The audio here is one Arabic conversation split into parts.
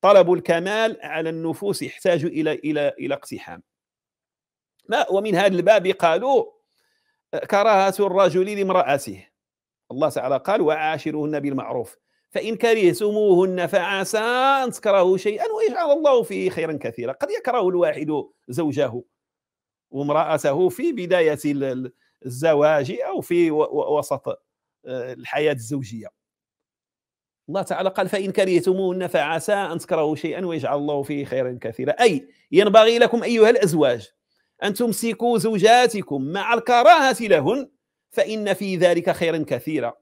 طلب الكمال على النفوس يحتاج الى الى الى اقتحام ما ومن هذا الباب قالوا كراهه الرجل لامراته الله تعالى قال وعاشرهن بالمعروف فان كرهتموهن فعسى ان تكرهوا شيئا ويجعل الله فيه خيرا كثيرا قد يكره الواحد زوجه وامراته في بدايه الزواج او في وسط آه، الحياه الزوجيه الله تعالى قال فإن كرهتموهن فعسى أن تكرهوا شيئا ويجعل الله فيه خيرا كثيرا أي ينبغي لكم أيها الأزواج أن تمسكوا زوجاتكم مع الكراهة لهن فإن في ذلك خيرا كثيرا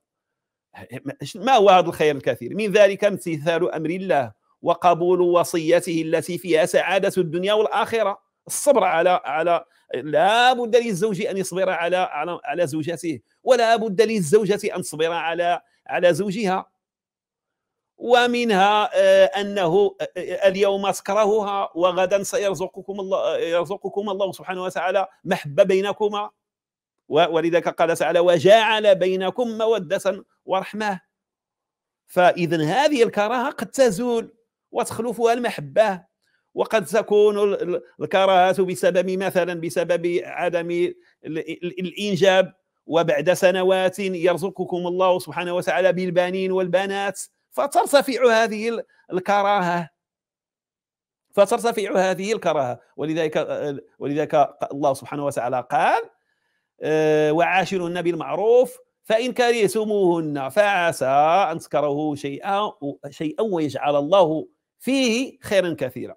ما هو هذا الخير الكثير من ذلك امتثال أمر الله وقبول وصيته التي فيها سعادة الدنيا والآخرة الصبر على على لا بد للزوج ان يصبر على على على زوجته ولا بد للزوجه ان تصبر على على زوجها ومنها آه، انه آه، آه، اليوم تكرهها وغدا سيرزقكم الله يرزقكم الله سبحانه وتعالى محبه بينكما ولذلك قال تعالى وجعل بينكم موده ورحمه فاذا هذه الكراهه قد تزول وتخلفها المحبه وقد تكون الكراهه بسبب مثلا بسبب عدم الانجاب وبعد سنوات يرزقكم الله سبحانه وتعالى بالبنين والبنات فترتفع هذه الكراهه فترتفع هذه الكراهه ولذلك ولذلك الله سبحانه وتعالى قال آه، وعاشرهن بالمعروف فان كرهتموهن فعسى ان تكرهوا شيئا شيئا ويجعل الله فيه خيرا كثيرا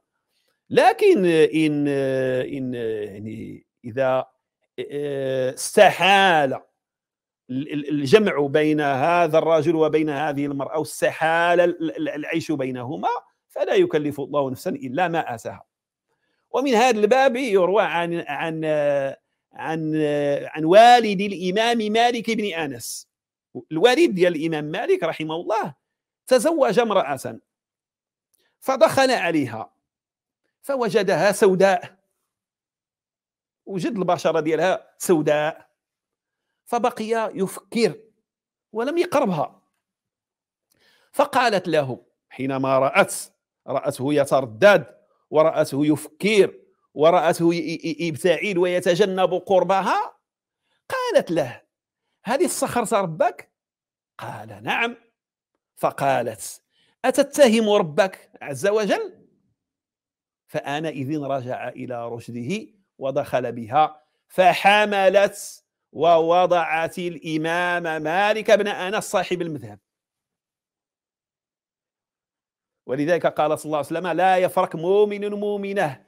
لكن ان ان يعني اذا آه، استحال الجمع بين هذا الرجل وبين هذه المرأة والسحالة العيش بينهما فلا يكلف الله نفسا إلا ما آساها ومن هذا الباب يروى عن عن عن عن والد الإمام مالك بن أنس الوالد ديال الإمام مالك رحمه الله تزوج امرأة فدخل عليها فوجدها سوداء وجد البشرة ديالها سوداء فبقي يفكر ولم يقربها فقالت له حينما رأت رأته يتردد ورأته يفكر ورأته يبتعد ويتجنب قربها قالت له هذه الصخرة ربك؟ قال نعم فقالت أتتهم ربك عز وجل؟ فآنئذ رجع إلى رشده ودخل بها فحملت ووضعت الإمام مالك بن أنس صاحب المذهب ولذلك قال صلى الله عليه وسلم لا يفرق مؤمن مؤمنة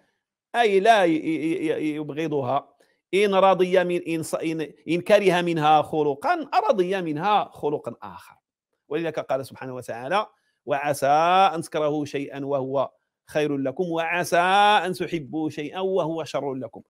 أي لا يبغضها إن رضي من إن, إن كره منها خلقا رضي منها خلقا آخر ولذلك قال سبحانه وتعالى وعسى أن تكرهوا شيئا وهو خير لكم وعسى أن تحبوا شيئا وهو شر لكم